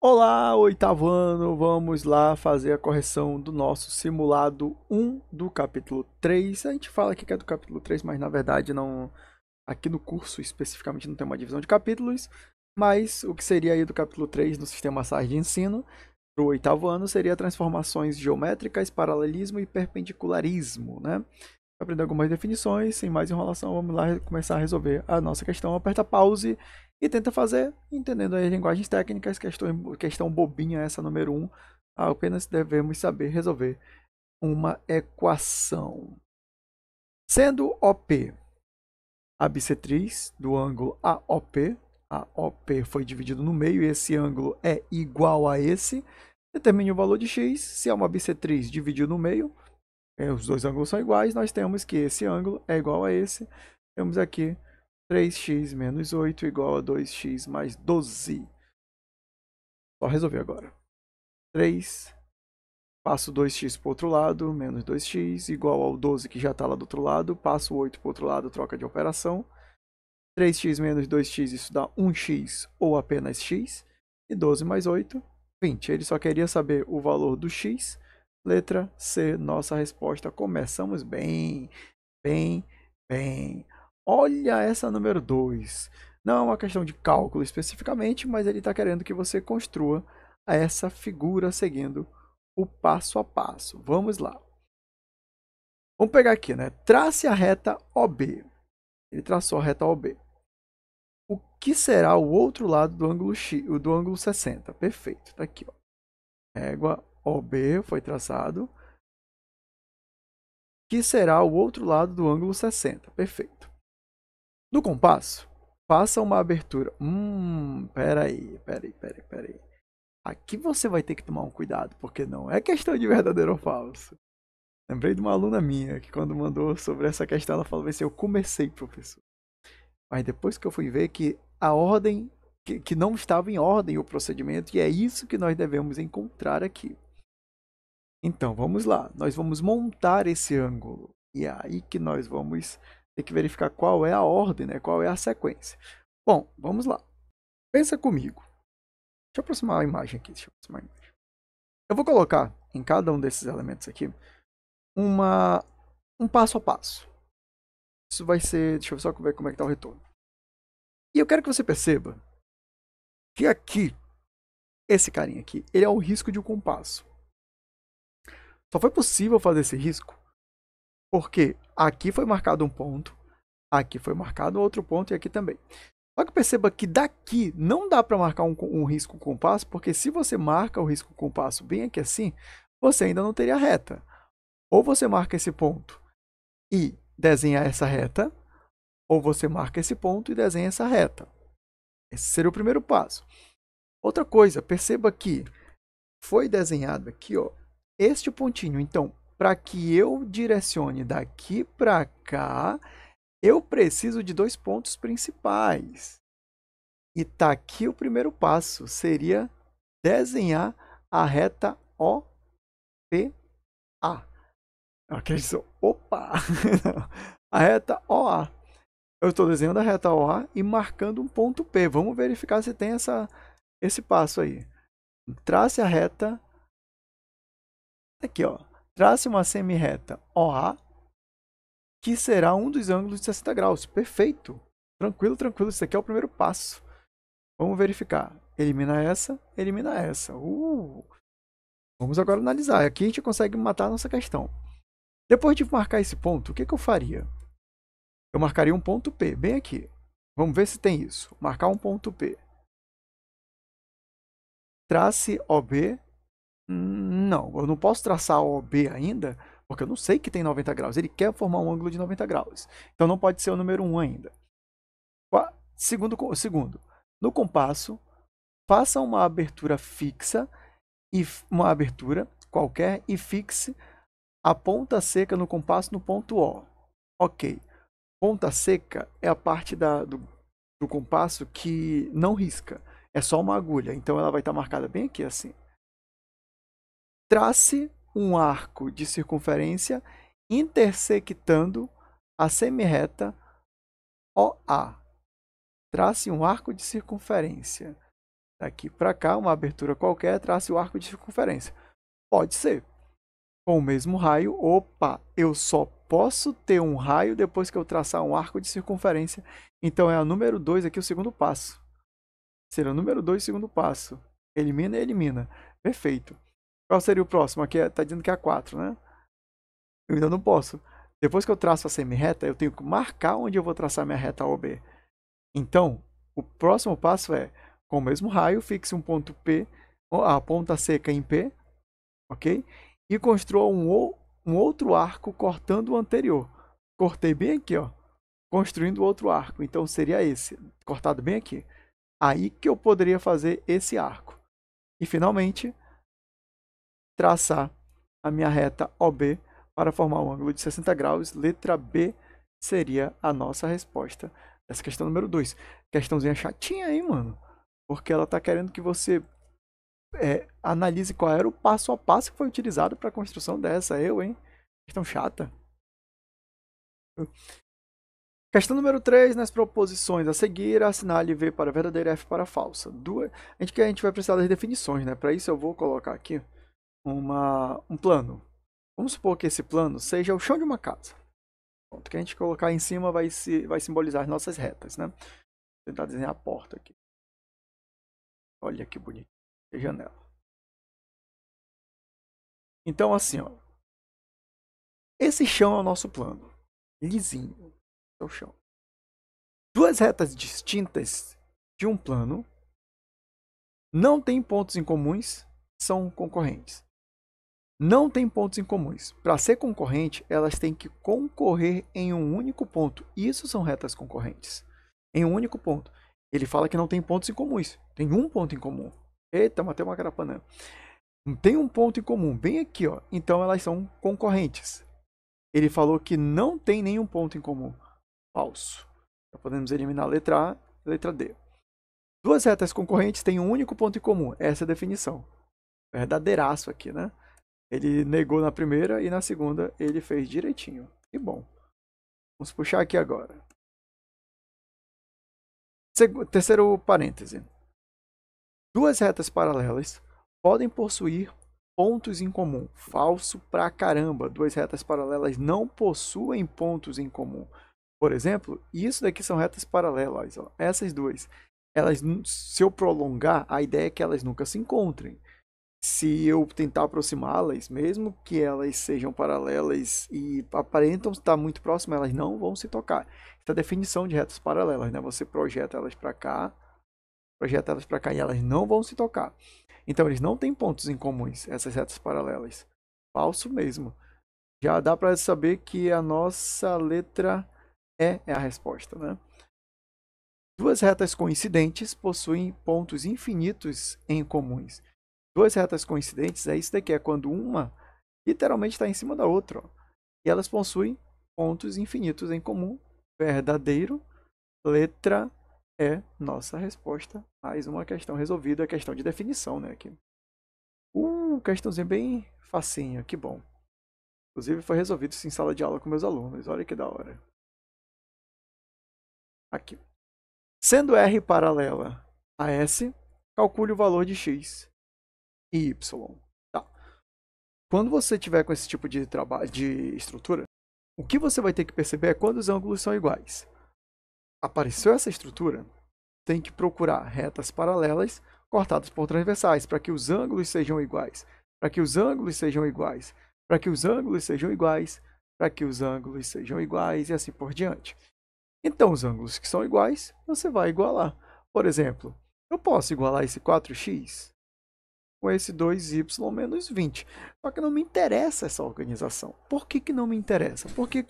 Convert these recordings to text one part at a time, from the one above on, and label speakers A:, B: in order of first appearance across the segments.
A: Olá, oitavo ano, vamos lá fazer a correção do nosso simulado 1 do capítulo 3. A gente fala aqui que é do capítulo 3, mas na verdade não aqui no curso especificamente não tem uma divisão de capítulos, mas o que seria aí do capítulo 3 no sistema SAR de ensino para o oitavo ano seria transformações geométricas, paralelismo e perpendicularismo, né? Aprender algumas definições, sem mais enrolação, vamos lá começar a resolver a nossa questão. Aperta pause e tenta fazer entendendo as linguagens técnicas, questão, questão bobinha essa número 1, um, apenas devemos saber resolver uma equação. Sendo OP a bissetriz do ângulo AOP, AOP foi dividido no meio e esse ângulo é igual a esse, determine o valor de x, se é uma bissetriz dividido no meio, é, os dois ângulos são iguais, nós temos que esse ângulo é igual a esse, temos aqui 3x menos 8 igual a 2x mais 12. Só resolver agora. 3, passo 2x para o outro lado, menos 2x, igual ao 12 que já está lá do outro lado, passo 8 para o outro lado, troca de operação. 3x menos 2x, isso dá 1x ou apenas x. E 12 mais 8, 20. Ele só queria saber o valor do x. Letra C, nossa resposta. Começamos bem, bem, bem. Olha essa número 2. Não é uma questão de cálculo especificamente, mas ele está querendo que você construa essa figura seguindo o passo a passo. Vamos lá. Vamos pegar aqui, né? Trace a reta OB. Ele traçou a reta OB. O que será o outro lado do ângulo X, do ângulo 60? Perfeito, está aqui, ó. Régua OB foi traçado. Que será o outro lado do ângulo 60? Perfeito. No compasso, faça uma abertura. Hum, peraí, peraí, peraí, peraí. Aqui você vai ter que tomar um cuidado, porque não é questão de verdadeiro ou falso. Lembrei de uma aluna minha que quando mandou sobre essa questão, ela falou assim, eu comecei, professor. Mas depois que eu fui ver que a ordem, que, que não estava em ordem o procedimento, e é isso que nós devemos encontrar aqui. Então, vamos lá. Nós vamos montar esse ângulo. E é aí que nós vamos tem que verificar qual é a ordem, né? qual é a sequência. Bom, vamos lá. Pensa comigo. Deixa eu aproximar a imagem aqui. Deixa eu, aproximar a imagem. eu vou colocar em cada um desses elementos aqui uma, um passo a passo. Isso vai ser. Deixa eu só ver
B: como é que está o retorno. E eu quero que você perceba que aqui,
A: esse carinha aqui, ele é o risco de um compasso. Só foi possível fazer esse risco porque aqui foi marcado um ponto, aqui foi marcado outro ponto e aqui também. Só que perceba que daqui não dá para marcar um, um risco compasso, porque se você marca o risco compasso bem aqui assim, você ainda não teria reta. Ou você marca esse ponto e desenha essa reta, ou você marca esse ponto e desenha essa reta. Esse seria o primeiro passo. Outra coisa, perceba que foi desenhado aqui ó, este pontinho. Então, para que eu direcione daqui para cá, eu preciso de dois pontos principais. E tá aqui o primeiro passo, seria desenhar a reta OPA. Ok, sou, opa! a reta OA. Eu estou desenhando a reta OA e marcando um ponto P. Vamos verificar se tem essa, esse passo aí. Trace a reta aqui, ó. Trace uma semi-reta OA, que será um dos ângulos de 60 graus. Perfeito! Tranquilo, tranquilo. Isso aqui é o primeiro passo. Vamos verificar. Elimina essa, elimina essa. Uh! Vamos agora analisar. Aqui a gente consegue matar a nossa questão. Depois de marcar esse ponto, o que, que eu faria? Eu marcaria um ponto P, bem aqui. Vamos ver se tem isso. Marcar um ponto P. Trace OB não, eu não posso traçar o B ainda, porque eu não sei que tem 90 graus. Ele quer formar um ângulo de 90 graus. Então não pode ser o número 1 ainda. Segundo, segundo no compasso, faça uma abertura fixa e uma abertura qualquer e fixe a ponta seca no compasso no ponto O. Ok. Ponta seca é a parte da, do, do compasso que não risca. É só uma agulha. Então ela vai estar tá marcada bem aqui assim trace um arco de circunferência intersectando a semirreta OA. Trace um arco de circunferência. Daqui para cá, uma abertura qualquer, trace o arco de circunferência. Pode ser. Com o mesmo raio, opa, eu só posso ter um raio depois que eu traçar um arco de circunferência. Então é a número 2 aqui o segundo passo. Será o número 2 segundo passo. Elimina, elimina. Perfeito. Qual seria o próximo? Aqui está é, dizendo que é a 4, né? Eu ainda não posso. Depois que eu traço a semi-reta, eu tenho que marcar onde eu vou traçar minha reta OB. Então, o próximo passo é, com o mesmo raio, fixe um ponto P, a ponta seca em P, ok? E construa um, um outro arco cortando o anterior. Cortei bem aqui, ó, construindo outro arco. Então, seria esse, cortado bem aqui. Aí que eu poderia fazer esse arco. E, finalmente, traçar a minha reta OB para formar um ângulo de 60 graus. Letra B seria a nossa resposta essa questão número 2. Questãozinha chatinha aí, mano. Porque ela está querendo que você é, analise qual era o passo a passo que foi utilizado para a construção dessa. Eu, hein? Questão chata. Questão número 3, nas proposições a seguir, assinale V para verdadeira e F para falsa. Duas... A, gente, a gente vai precisar das definições, né? Para isso eu vou colocar aqui uma, um plano. Vamos supor que esse plano seja o chão de uma casa. o que a gente colocar em cima vai, se, vai simbolizar as nossas retas, né? Vou tentar desenhar a porta aqui. Olha que bonito.
B: Que janela. Então, assim, ó. Esse chão é o nosso plano. Lisinho. É o chão.
A: Duas retas distintas de um plano não têm pontos em comuns, são concorrentes não têm pontos em comuns. Para ser concorrente, elas têm que concorrer em um único ponto. Isso são retas concorrentes. Em um único ponto. Ele fala que não tem pontos em comuns. Tem um ponto em comum. Eita, matei uma carapanã. Tem um ponto em comum, bem aqui, ó. Então elas são concorrentes. Ele falou que não tem nenhum ponto em comum. Falso. Então, podemos eliminar a letra A e a letra D. Duas retas concorrentes têm um único ponto em comum. Essa é a definição. Verdadeiraço aqui, né? Ele negou na primeira e na segunda ele fez direitinho. Que bom. Vamos puxar aqui agora. terceiro parêntese. Duas retas paralelas podem possuir pontos em comum. Falso pra caramba. Duas retas paralelas não possuem pontos em comum. Por exemplo, isso daqui são retas paralelas. Ó. Essas duas. Elas, se eu prolongar, a ideia é que elas nunca se encontrem se eu tentar aproximá-las, mesmo que elas sejam paralelas e aparentam estar muito próximas, elas não vão se tocar. Essa é a definição de retas paralelas, né? Você projeta elas para cá, projeta elas para cá e elas não vão se tocar. Então eles não têm pontos em comuns, essas retas paralelas. Falso mesmo. Já dá para saber que a nossa letra E é a resposta, né? Duas retas coincidentes possuem pontos infinitos em comuns duas retas coincidentes é isso daqui, é quando uma literalmente está em cima da outra. Ó. E elas possuem pontos infinitos em comum. Verdadeiro. Letra é nossa resposta. Mais uma questão resolvida, questão de definição, né? Aqui. Uh, questãozinha bem facinha, que bom. Inclusive foi resolvido isso em sala de aula com meus alunos, olha que da hora. Aqui. Sendo R paralela a S, calcule o valor de x e Y. Tá. Quando você tiver com esse tipo de trabalho de estrutura, o que você vai ter que perceber é quando os ângulos são iguais. Apareceu essa estrutura, tem que procurar retas paralelas cortadas por transversais para que os ângulos sejam iguais, para que os ângulos sejam iguais, para que os ângulos sejam iguais, para que os ângulos sejam iguais e assim por diante. Então, os ângulos que são iguais, você vai igualar. Por exemplo, eu posso igualar esse 4x com esse 2y menos 20. Só que não me interessa essa organização. Por que, que não me interessa? Porque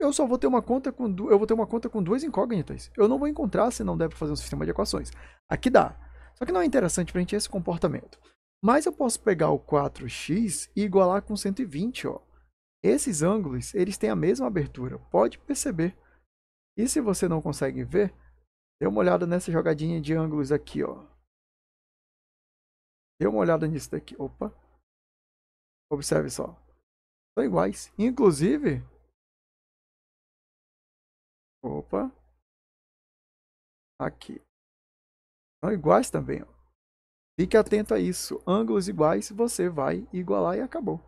A: eu só vou ter uma conta com eu vou ter uma conta com duas incógnitas. Eu não vou encontrar se não der para fazer um sistema de equações. Aqui dá. Só que não é interessante para a gente esse comportamento. Mas eu posso pegar o 4x e igualar com 120, ó. Esses ângulos, eles têm a mesma abertura, pode perceber. E se você não consegue ver, dê uma olhada nessa jogadinha de ângulos aqui, ó.
B: Dê uma olhada nisso daqui. Opa. Observe só. São iguais. Inclusive. Opa.
A: Aqui. São iguais também. Fique atento a isso. Ângulos iguais, você vai igualar e acabou.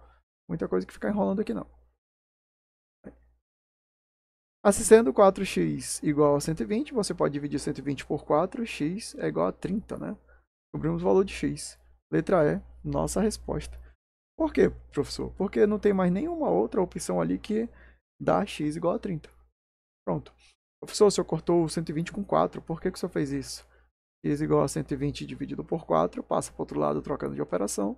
A: Muita coisa que ficar enrolando aqui não. Assim sendo 4x igual a 120, você pode dividir 120 por 4, x é igual a 30, né? Descobrimos o valor de x. Letra E, nossa resposta. Por quê, professor? Porque não tem mais nenhuma outra opção ali que dá x igual a 30. Pronto. Professor, o senhor cortou 120 com 4, por que, que o senhor fez isso? x igual a 120 dividido por 4, passa para o outro lado trocando de operação,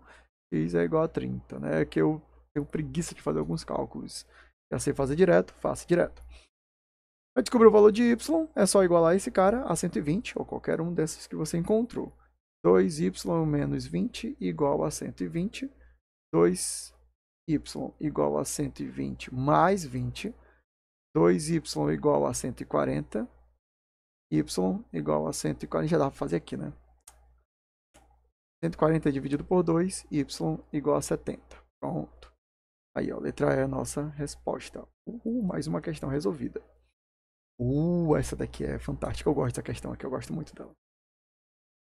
A: x é igual a 30, né? É que eu tenho preguiça de fazer alguns cálculos. Já sei fazer direto, faço direto. Para descobri o valor de y, é só igualar esse cara a 120, ou qualquer um desses que você encontrou. 2y menos 20 igual a 120. 2y igual a 120 mais 20. 2y igual a 140. y igual a 140. Já dá para fazer aqui, né? 140 dividido por 2, y igual a 70. Pronto. Aí, ó, letra E é a nossa resposta. Uhul, mais uma questão resolvida. Uh, essa daqui é fantástica. Eu gosto dessa questão aqui, eu gosto muito dela.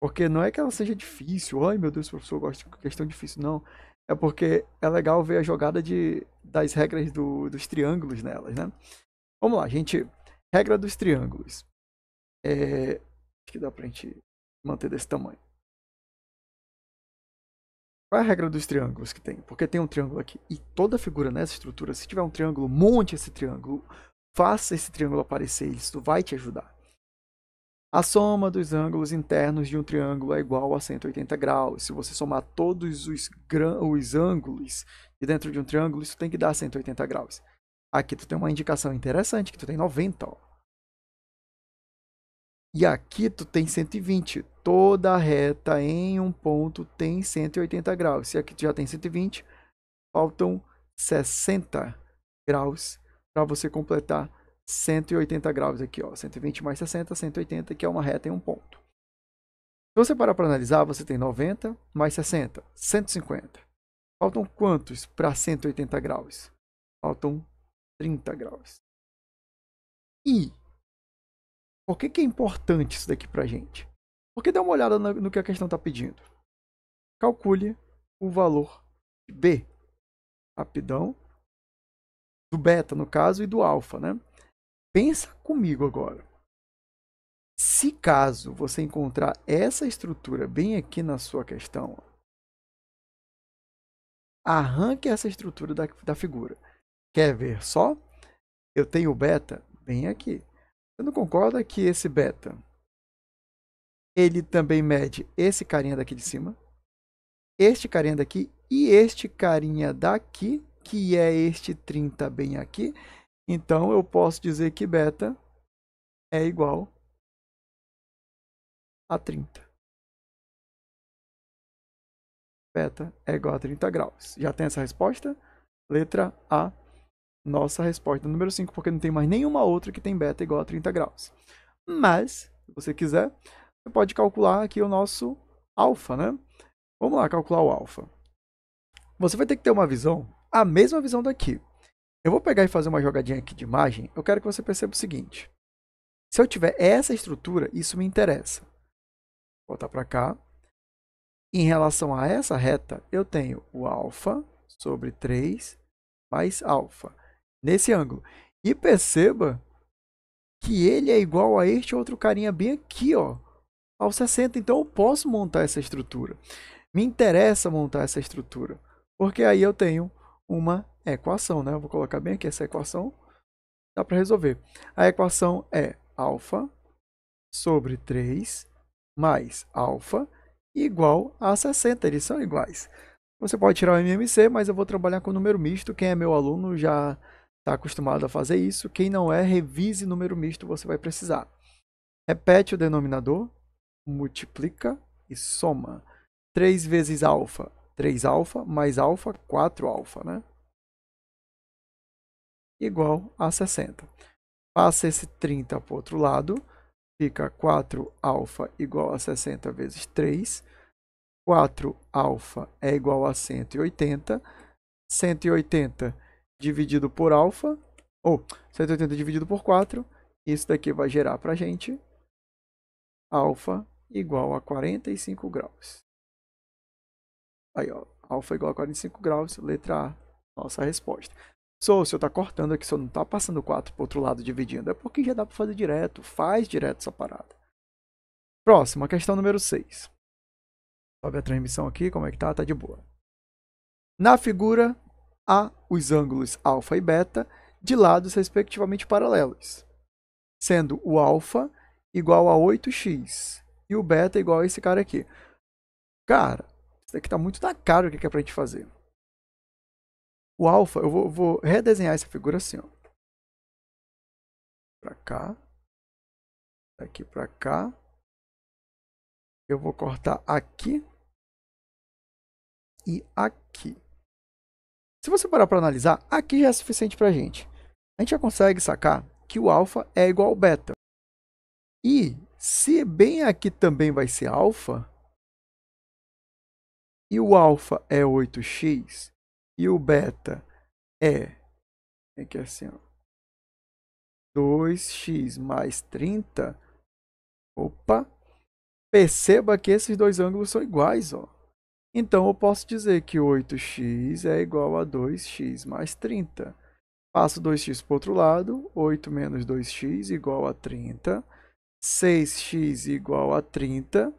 A: Porque não é que ela seja difícil, ai meu Deus, professor, eu gosto de questão difícil, não. É porque é legal ver a jogada de, das regras do, dos triângulos nelas, né? Vamos lá, gente. Regra dos triângulos. É, acho que dá pra gente manter desse tamanho. Qual é a regra dos triângulos que tem? Porque tem um triângulo aqui. E toda figura nessa estrutura, se tiver um triângulo, monte esse triângulo. Faça esse triângulo aparecer. Isso vai te ajudar. A soma dos ângulos internos de um triângulo é igual a 180 graus. Se você somar todos os, os ângulos de dentro de um triângulo, isso tem que dar 180 graus. Aqui tu tem uma indicação interessante, que tu tem 90. Ó. E aqui tu tem 120. Toda reta em um ponto tem 180 graus. Se aqui tu já tem 120, faltam 60 graus para você completar 180 graus aqui, ó, 120 mais 60, 180, que é uma reta em um ponto. Se você parar para analisar, você tem 90 mais 60, 150. Faltam quantos para 180 graus?
B: Faltam 30 graus. E
A: por que, que é importante isso daqui para a gente? Porque dá uma olhada no, no que a questão está pedindo. Calcule o valor de B. Rapidão. Do beta, no caso, e do alfa, né? Pensa comigo agora. Se caso você encontrar essa estrutura bem aqui na sua questão, arranque essa estrutura da, da figura. Quer ver só? Eu tenho o beta bem aqui. Você não concorda que esse beta ele também mede esse carinha daqui de cima, este carinha daqui e este carinha daqui, que é este 30 bem aqui, então eu posso dizer que beta é igual a 30. Beta é igual a 30 graus. Já tem essa resposta? Letra A, nossa resposta número 5, porque não tem mais nenhuma outra que tem beta igual a 30 graus. Mas, se você quiser, você pode calcular aqui o nosso alfa, né? Vamos lá calcular o alfa. Você vai ter que ter uma visão, a mesma visão daqui. Eu vou pegar e fazer uma jogadinha aqui de imagem. Eu quero que você perceba o seguinte. Se eu tiver essa estrutura, isso me interessa. Vou voltar para cá. Em relação a essa reta, eu tenho o alfa sobre 3 mais alfa, nesse ângulo. E perceba que ele é igual a este outro carinha bem aqui, ó, ao 60. Então eu posso montar essa estrutura. Me interessa montar essa estrutura, porque aí eu tenho uma é equação, né? Eu vou colocar bem aqui essa equação. Dá para resolver. A equação é alfa sobre 3 mais alfa igual a 60. Eles são iguais. Você pode tirar o MMC, mas eu vou trabalhar com número misto. Quem é meu aluno já está acostumado a fazer isso. Quem não é, revise número misto, você vai precisar. Repete o denominador, multiplica e soma. 3 vezes alfa, 3 alfa, mais alfa, 4 alfa, né? igual a 60. Passa esse 30 para o outro lado, fica 4 alfa igual a 60 vezes 3. 4 alfa é igual a 180. 180 dividido por alfa, ou 180 dividido por 4, isso daqui vai gerar para a gente alfa igual a 45 graus. Aí, ó, alfa igual a 45 graus, letra A, nossa resposta. Sou se eu tá cortando aqui, se eu não tá passando 4 pro outro lado dividindo, é porque já dá para fazer direto, faz direto essa parada. Próxima, questão número 6. Sobe a transmissão aqui, como é que tá? Tá de boa. Na figura, há os ângulos alfa e beta de lados respectivamente paralelos, sendo o alfa igual a 8x e o beta igual a esse cara aqui. Cara, isso aqui tá muito na cara o que é pra gente fazer. O alfa, eu vou, vou
B: redesenhar essa figura assim, ó. Pra cá. Daqui pra cá. Eu vou cortar aqui. E aqui. Se você parar para analisar, aqui já é
A: suficiente pra gente. A gente já consegue sacar que o alfa é igual ao beta. E se bem aqui também vai ser alfa, e o alfa é 8x, e o beta é, é que é assim, ó, 2x mais 30. Opa! Perceba que esses dois ângulos são iguais, ó. Então, eu posso dizer que 8x é igual a 2x mais 30. Passo 2x para o outro lado, 8 menos 2x igual a 30. 6x igual a 30.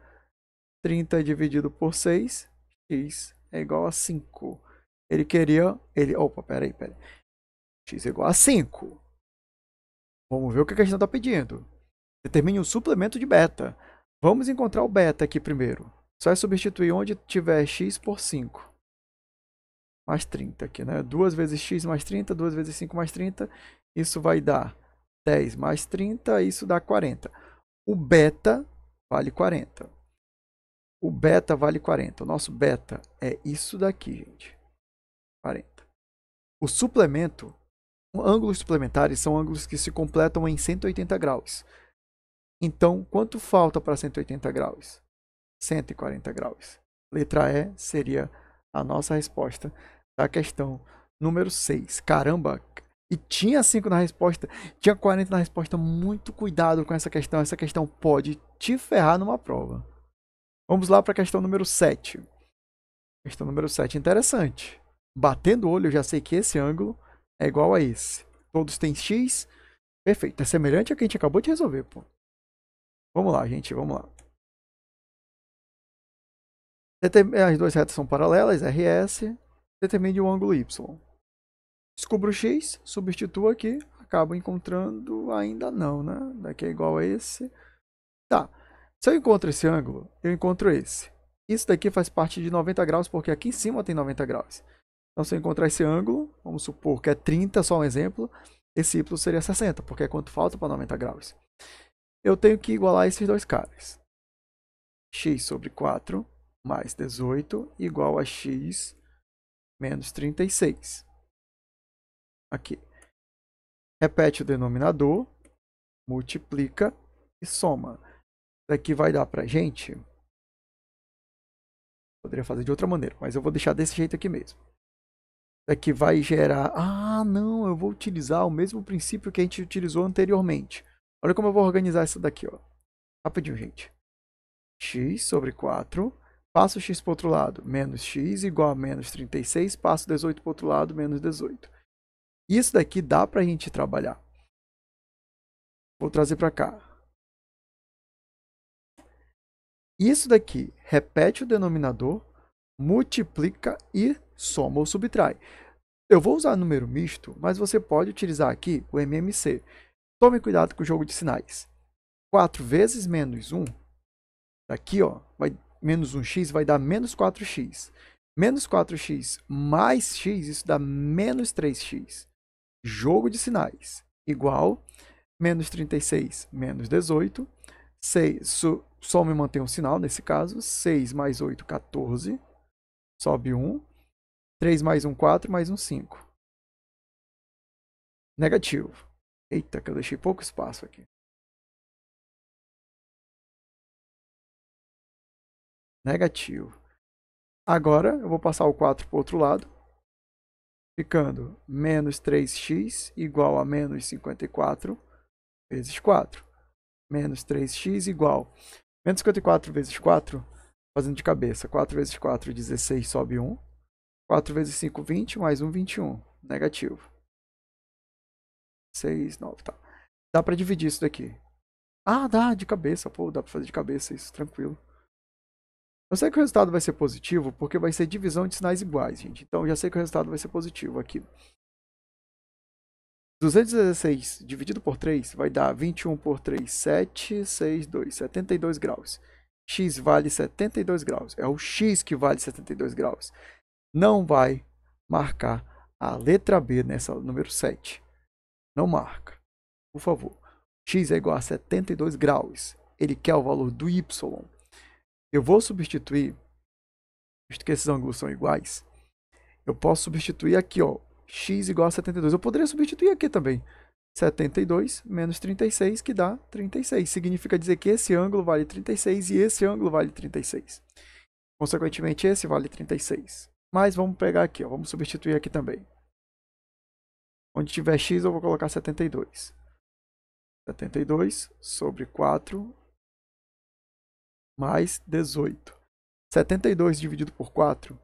A: 30 dividido por 6, x é igual a 5. Ele queria. Ele, opa, peraí, peraí. x igual a 5. Vamos ver o que a questão está pedindo. Determine um suplemento de beta. Vamos encontrar o beta aqui primeiro. Só é substituir onde tiver x por 5. Mais 30 aqui, né? 2 vezes x mais 30, 2 vezes 5 mais 30. Isso vai dar 10 mais 30, isso dá 40. O beta vale 40. O beta vale 40. O nosso beta é isso daqui, gente. 40. O suplemento, ângulos suplementares são ângulos que se completam em 180 graus. Então, quanto falta para 180 graus? 140 graus. Letra E seria a nossa resposta da questão número 6. Caramba, e tinha 5 na resposta, tinha 40 na resposta. Muito cuidado com essa questão. Essa questão pode te ferrar numa prova. Vamos lá para a questão número 7. Questão número 7, interessante batendo o olho, eu já sei que esse ângulo é igual a esse. Todos têm x. Perfeito. É semelhante ao que a gente acabou de resolver, pô.
B: Vamos lá, gente. Vamos lá. As
A: duas retas são paralelas, RS. Determine o ângulo y. Descubro x, substituo aqui. Acabo encontrando ainda não, né? Daqui é igual a esse. Tá. Se eu encontro esse ângulo, eu encontro esse. Isso daqui faz parte de 90 graus, porque aqui em cima tem 90 graus. Então, se eu encontrar esse ângulo, vamos supor que é 30, só um exemplo, esse y seria 60, porque é quanto falta para 90 graus. Eu tenho que igualar esses dois caras. x sobre 4 mais 18 igual a x menos 36. Aqui. Repete o denominador, multiplica e soma. Isso aqui vai dar para gente... Poderia fazer de outra maneira, mas eu vou deixar desse jeito aqui mesmo é que vai gerar, ah, não, eu vou utilizar o mesmo princípio que a gente utilizou anteriormente. Olha como eu vou organizar isso daqui, ó. Rapidinho, gente. x sobre 4, passo x para o outro lado, menos x igual a menos 36, passo 18 para o outro lado, menos 18. Isso daqui dá para a gente trabalhar. Vou trazer para cá. Isso daqui repete o denominador, multiplica e soma ou subtrai. Eu vou usar número misto, mas você pode utilizar aqui o MMC. Tome cuidado com o jogo de sinais. 4 vezes menos 1, aqui ó, vai, menos 1x vai dar menos 4x. Menos 4x mais x, isso dá menos 3x. Jogo de sinais igual, menos 36 menos 18, 6, so, soma e mantém um sinal nesse caso, 6 mais 8, 14, sobe 1, 3 mais 1, 4 mais 1, 5.
B: Negativo. Eita, que eu deixei pouco espaço aqui. Negativo.
A: Agora eu vou passar o 4 para o outro lado, ficando menos 3x igual a menos 54 vezes 4. Menos 3x igual. Menos 54 vezes 4, fazendo de cabeça, 4 vezes 4, 16, sobe 1. 4 vezes 5, 20, mais 1, 21. Negativo. 6, 9, tá. Dá pra dividir isso daqui. Ah, dá, de cabeça, pô, dá pra fazer de cabeça isso, tranquilo. Eu sei que o resultado vai ser positivo, porque vai ser divisão de sinais iguais, gente. Então, já sei que o resultado vai ser positivo aqui. 216 dividido por 3 vai dar 21 por 3, 7, 6, 2, 72 graus. X vale 72 graus. É o X que vale 72 graus não vai marcar a letra B nessa número 7. Não marca. Por favor. X é igual a 72 graus. Ele quer o valor do Y. Eu vou substituir, visto que esses ângulos são iguais, eu posso substituir aqui, ó, x igual a 72. Eu poderia substituir aqui também. 72 menos 36, que dá 36. Significa dizer que esse ângulo vale 36 e esse ângulo vale 36. Consequentemente, esse vale 36. Mas vamos pegar aqui, ó, vamos substituir aqui também. Onde tiver x, eu vou colocar 72. 72 sobre 4 mais 18. 72 dividido por 4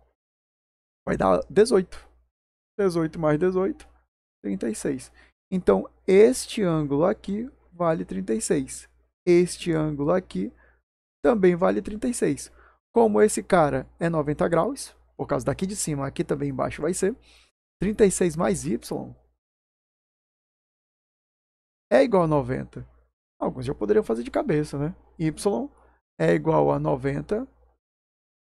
A: vai dar 18. 18 mais 18, 36. Então, este ângulo aqui vale 36. Este ângulo aqui também vale 36. Como esse cara é 90 graus, por causa daqui de cima, aqui também embaixo vai ser 36 mais y é igual a 90. Alguns já poderiam fazer de cabeça, né? y é igual a 90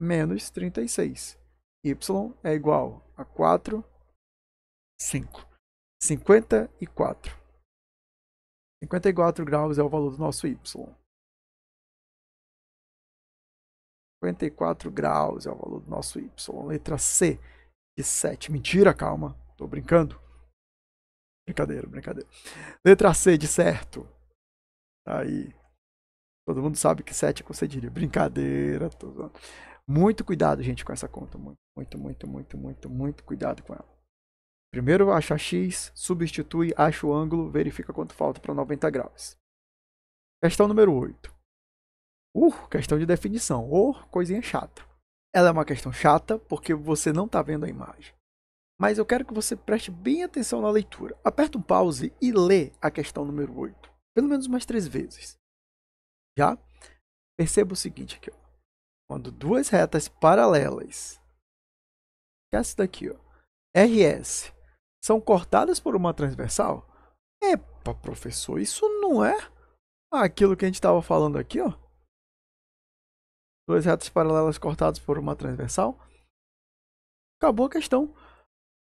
A: menos 36. y é igual a 4, 5. 54. 54 graus é o valor do nosso y.
B: 54 graus é o valor do
A: nosso Y. Letra C, de 7. Mentira, calma, tô brincando. Brincadeira, brincadeira. Letra C, de certo. Tá aí. Todo mundo sabe que 7 é concedilha. Brincadeira, tô Muito cuidado, gente, com essa conta. Muito, muito, muito, muito, muito, muito cuidado com ela. Primeiro acha x, substitui, acha o ângulo, verifica quanto falta para 90 graus. Questão número 8. Uh, questão de definição. Ou oh, coisinha chata. Ela é uma questão chata porque você não está vendo a imagem. Mas eu quero que você preste bem atenção na leitura. Aperta um pause e lê a questão número 8. Pelo menos mais três vezes. Já? Perceba o seguinte aqui. Ó. Quando duas retas paralelas, que essa daqui, ó, RS, são cortadas por uma transversal, epa, professor, isso não é aquilo que a gente estava falando aqui, ó duas retas paralelas cortadas por uma transversal. Acabou a questão.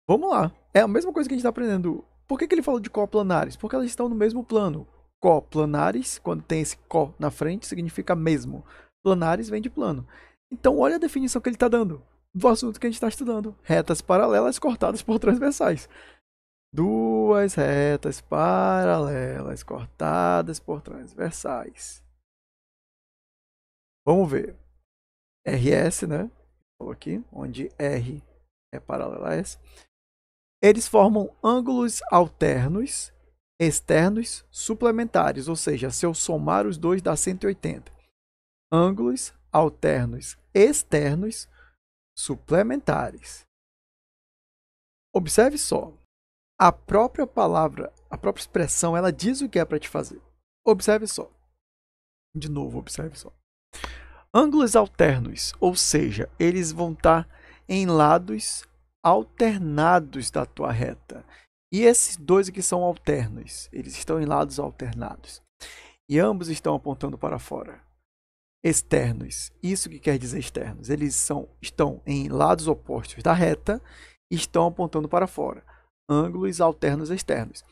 A: Vamos lá. É a mesma coisa que a gente está aprendendo. Por que, que ele falou de coplanares? Porque elas estão no mesmo plano. Coplanares, quando tem esse co na frente, significa mesmo. Planares vem de plano. Então, olha a definição que ele está dando do assunto que a gente está estudando: retas paralelas cortadas por transversais. Duas retas paralelas cortadas por transversais. Vamos ver. RS, né? Ou aqui, onde R é paralelo a S. Eles formam ângulos alternos, externos, suplementares, ou seja, se eu somar os dois dá 180. Ângulos alternos, externos, suplementares. Observe só, a própria palavra, a própria expressão, ela diz o que é para te fazer. Observe só. De novo, observe só ângulos alternos, ou seja, eles vão estar em lados alternados da tua reta. E esses dois aqui são alternos, eles estão em lados alternados. E ambos estão apontando para fora. Externos, isso que quer dizer externos, eles são, estão em lados opostos da reta e estão apontando para fora. Ângulos alternos externos.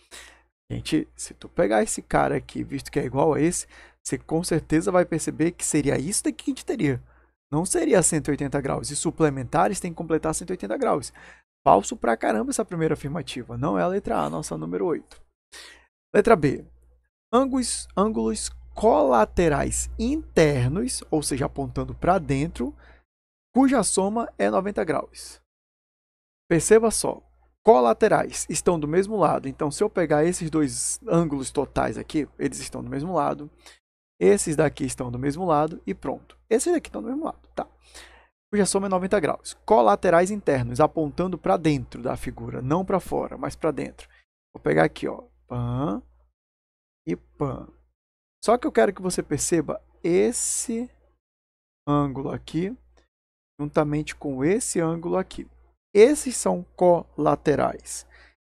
A: Gente, se tu pegar esse cara aqui, visto que é igual a esse, você com certeza vai perceber que seria isso daqui que a gente teria. Não seria 180 graus. E suplementares tem que completar 180 graus. Falso pra caramba essa primeira afirmativa. Não é a letra A, nossa número 8. Letra B. Ângulos, ângulos colaterais internos, ou seja, apontando para dentro, cuja soma é 90 graus. Perceba só, colaterais estão do mesmo lado. Então, se eu pegar esses dois ângulos totais aqui, eles estão do mesmo lado. Esses daqui estão do mesmo lado e pronto. Esses daqui estão do mesmo lado, tá? Cuja soma é 90 graus. Colaterais internos apontando para dentro da figura, não para fora, mas para dentro. Vou pegar aqui, ó, pan e pan. Só que eu quero que você perceba esse ângulo aqui juntamente com esse ângulo aqui. Esses são colaterais.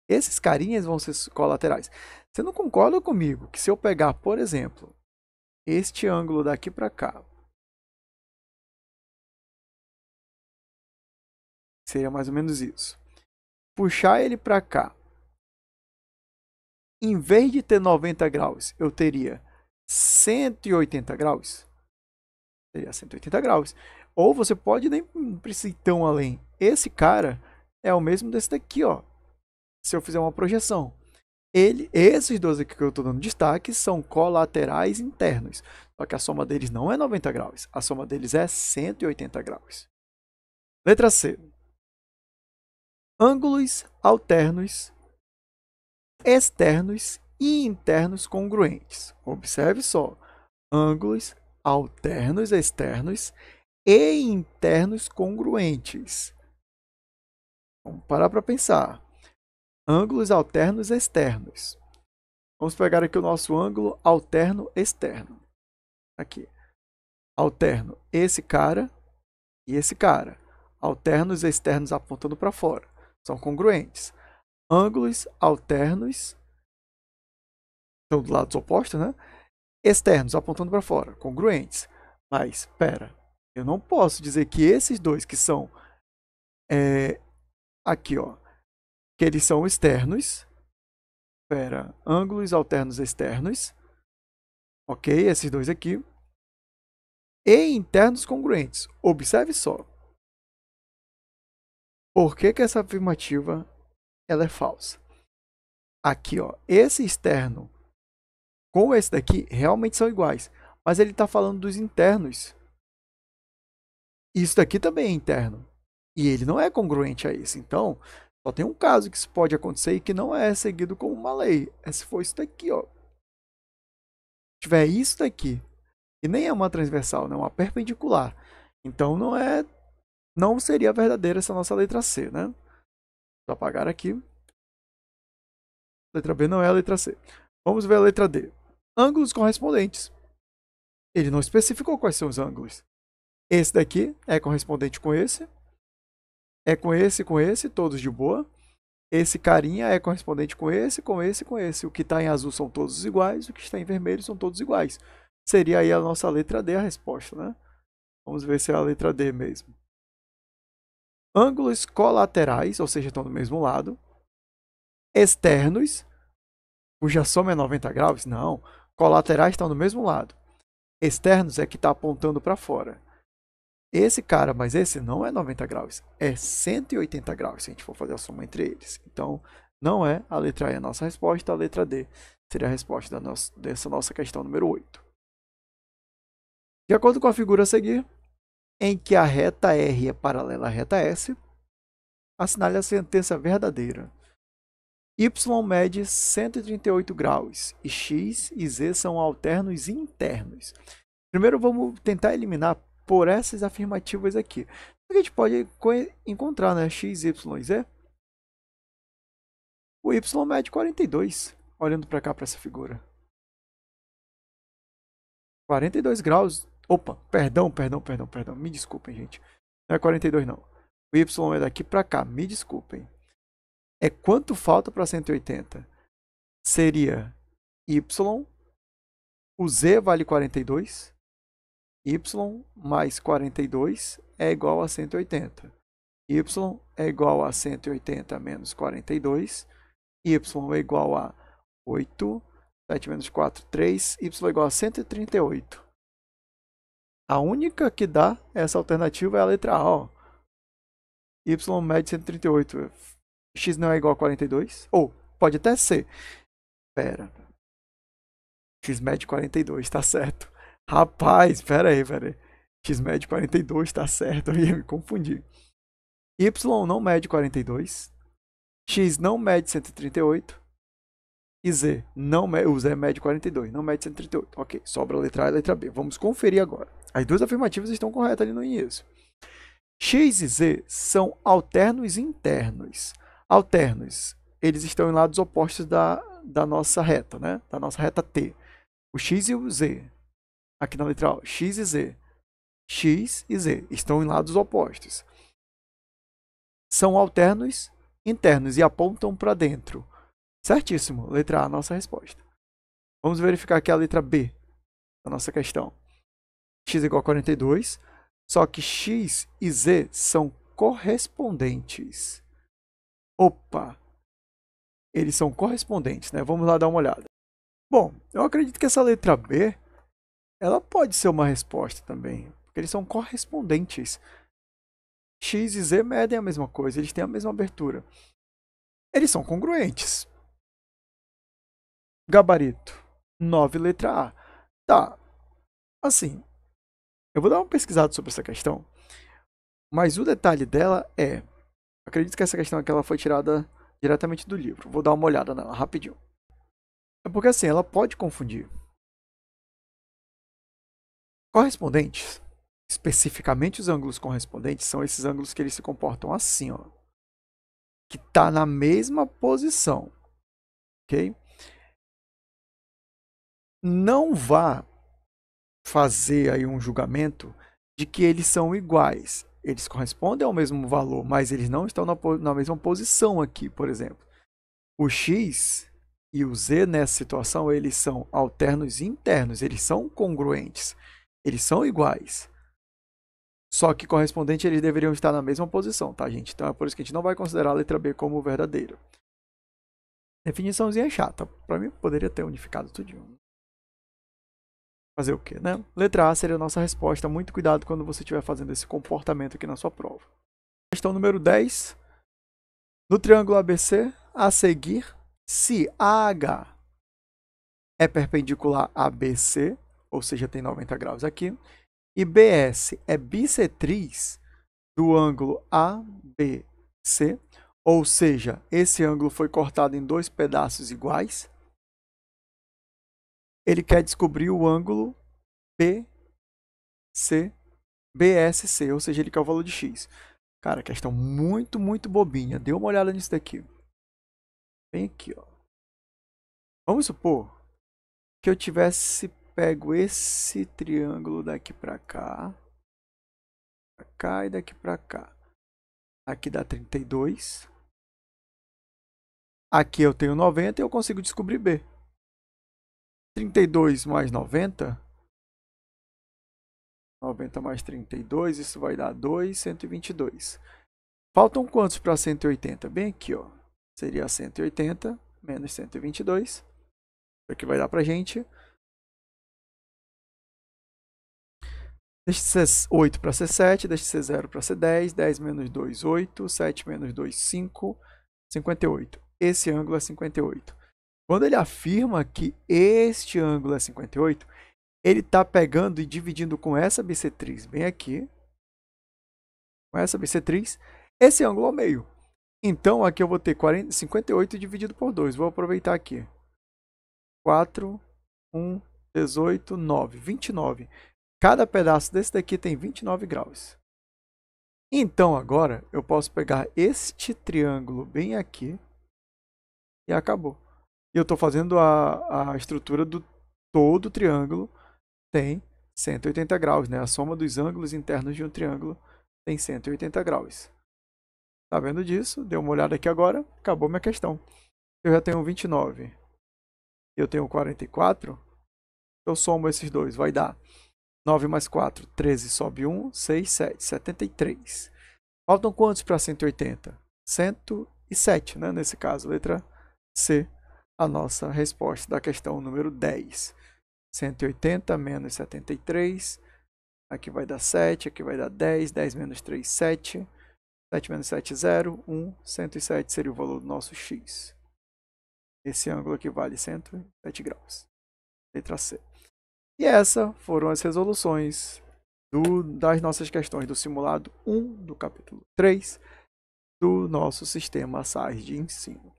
A: Esses carinhas vão ser colaterais. Você não concorda comigo que se eu pegar, por exemplo,
B: este ângulo daqui para cá
A: seria mais ou menos isso. Puxar ele para cá. Em vez de ter 90 graus, eu teria 180 graus. Seria 180 graus. Ou você pode nem precisar ir tão além. Esse cara é o mesmo desse daqui, ó. Se eu fizer uma projeção. Ele, esses aqui que eu estou dando destaque são colaterais internos. Só que a soma deles não é 90 graus, a soma deles é 180 graus. Letra C. Ângulos alternos externos e internos congruentes. Observe só. Ângulos alternos externos e internos congruentes. Vamos parar para pensar ângulos alternos externos. Vamos pegar aqui o nosso ângulo alterno externo. Aqui. Alterno esse cara e esse cara. Alternos externos apontando para fora. São congruentes. Ângulos alternos são do lado oposto, né? Externos apontando para fora, congruentes. Mas, pera, eu não posso dizer que esses dois que são é, aqui, ó, que eles são externos. Espera, ângulos alternos externos. Ok, esses dois aqui. E internos congruentes. Observe só. Por que, que essa afirmativa ela é falsa? Aqui, ó, esse externo com esse daqui realmente são iguais. Mas ele está falando dos internos. Isso daqui também é interno. E ele não é congruente a esse. Então, só tem um caso que isso pode acontecer e que não é seguido como uma lei. É se for isso daqui, ó. Se tiver isso daqui, e nem é uma transversal, não é uma perpendicular. Então não é. Não seria verdadeira essa nossa letra C, né? Vou apagar aqui. Letra B não é a letra C. Vamos ver a letra D. Ângulos correspondentes. Ele não especificou quais são os ângulos. Esse daqui é correspondente com esse é com esse, com esse, todos de boa. Esse carinha é correspondente com esse, com esse, com esse. O que está em azul são todos iguais, o que está em vermelho são todos iguais. Seria aí a nossa letra D a resposta, né? Vamos ver se é a letra D mesmo. Ângulos colaterais, ou seja, estão do mesmo lado. Externos, cuja soma é 90 graus? Não. Colaterais estão do mesmo lado. Externos é que está apontando para fora. Esse cara, mas esse não é 90 graus, é 180 graus, se a gente for fazer a soma entre eles. Então, não é a letra A é a nossa resposta, a letra D seria a resposta nossa, dessa nossa questão número 8. De acordo com a figura a seguir, em que a reta R é paralela à reta S, assinale a sentença verdadeira. Y mede 138 graus e X e Z são alternos internos. Primeiro vamos tentar eliminar por essas afirmativas aqui. O que a gente pode encontrar, né? X, Y, Z. O Y mede 42, olhando para cá, para essa figura. 42 graus. Opa, perdão, perdão, perdão, perdão. Me desculpem, gente. Não é 42, não. O Y é daqui para cá. Me desculpem. É quanto falta para 180? Seria Y. O Z vale 42 y mais 42 é igual a 180. y é igual a 180 menos 42. y é igual a 8. 7 menos 4, 3. y é igual a 138. A única que dá essa alternativa é a letra A. Ó. y mede 138. x não é igual a 42. Ou, pode até ser. Pera. x mede 42, está certo. Rapaz, pera aí, pera aí. X mede 42, tá certo, eu ia me confundir. Y não mede 42. X não mede 138. E Z não mede, o Z mede 42, não mede 138. Ok, sobra a letra A e a letra B. Vamos conferir agora. As duas afirmativas estão corretas ali no início. X e Z são alternos internos. Alternos, eles estão em lados opostos da, da nossa reta, né? Da nossa reta T. O X e o Z aqui na letra X e Z. X e Z estão em lados opostos. São alternos internos e apontam para dentro. Certíssimo, letra A, nossa resposta. Vamos verificar aqui a letra B da nossa questão. X igual a 42, só que X e Z são correspondentes. Opa! Eles são correspondentes, né? Vamos lá dar uma olhada. Bom, eu acredito que essa letra B ela pode ser uma resposta também, porque eles são correspondentes. X e Z medem a mesma coisa, eles têm a mesma abertura. Eles são congruentes. Gabarito 9, letra A. Tá. Assim, eu vou dar uma pesquisada sobre essa questão, mas o detalhe dela é. Acredito que essa questão aqui ela foi tirada diretamente do livro. Vou dar uma olhada nela rapidinho. É porque assim, ela pode confundir. Correspondentes, especificamente os ângulos correspondentes, são esses ângulos que eles se comportam assim, ó, que está na mesma posição,
B: ok? Não vá
A: fazer aí um julgamento de que eles são iguais. Eles correspondem ao mesmo valor, mas eles não estão na, na mesma posição aqui, por exemplo. O x e o z nessa situação, eles são alternos internos, eles são congruentes. Eles são iguais. Só que correspondente eles deveriam estar na mesma posição, tá, gente? Então é por isso que a gente não vai considerar a letra B como verdadeira. Definiçãozinha chata. Para mim poderia ter unificado tudo. Fazer o quê, né? Letra A seria a nossa resposta. Muito cuidado quando você estiver fazendo esse comportamento aqui na sua prova. Questão número 10. No triângulo ABC, a seguir, se AH é perpendicular a BC, ou seja, tem 90 graus aqui. E BS é bissetriz do ângulo ABC, ou seja, esse ângulo foi cortado em dois pedaços iguais. Ele quer descobrir o ângulo BC, BSC, ou seja, ele quer o valor de x. Cara, questão muito, muito bobinha. Dê uma olhada nisso daqui. Bem aqui, ó. Vamos supor que eu tivesse pego esse
B: triângulo daqui para cá, para cá e daqui para cá. Aqui dá 32. Aqui eu tenho 90
A: e eu consigo descobrir B. 32 mais 90. 90 mais 32, isso vai dar 2, 122. Faltam quantos para 180? Bem aqui, ó. Seria 180 menos 122. Isso aqui vai dar a gente de ser 8 para ser 7, de ser 0 para ser 10, 10 menos 2, 8, 7 menos 2, 5, 58. Esse ângulo é 58. Quando ele afirma que este ângulo é 58, ele está pegando e dividindo com essa bissetriz bem aqui, com essa bissetriz, esse ângulo ao meio. Então, aqui eu vou ter 40, 58 dividido por 2. Vou aproveitar aqui. 4, 1, 18, 9, 29. Cada pedaço desse daqui tem 29 graus. Então agora eu posso pegar este triângulo bem aqui e acabou. E eu estou fazendo a, a estrutura do todo o triângulo tem 180 graus, né? A soma dos ângulos internos de um triângulo tem 180 graus. Tá vendo disso? Deu uma olhada aqui agora, acabou minha questão. Eu já tenho 29 eu tenho 44, eu somo esses dois, vai dar 9 mais 4, 13, sobe 1, 6, 7, 73. Faltam quantos para 180? 107, né? Nesse caso, letra C, a nossa resposta da questão número 10. 180 menos 73, aqui vai dar 7, aqui vai dar 10, 10 menos 3, 7. 7 menos 7, 0, 1, 107 seria o valor do nosso x. Esse ângulo aqui vale 107 graus. Letra C. E essas foram as resoluções do, das nossas questões do simulado 1 do capítulo 3 do nosso sistema SARS de ensino.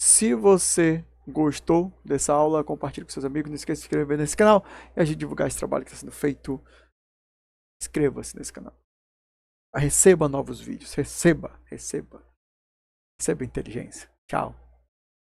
A: Se você gostou dessa aula, compartilhe com seus amigos, não esqueça de se inscrever nesse canal e a gente divulgar esse trabalho que está sendo feito. Inscreva-se nesse canal. Receba novos vídeos,
B: receba, receba, receba inteligência. Tchau.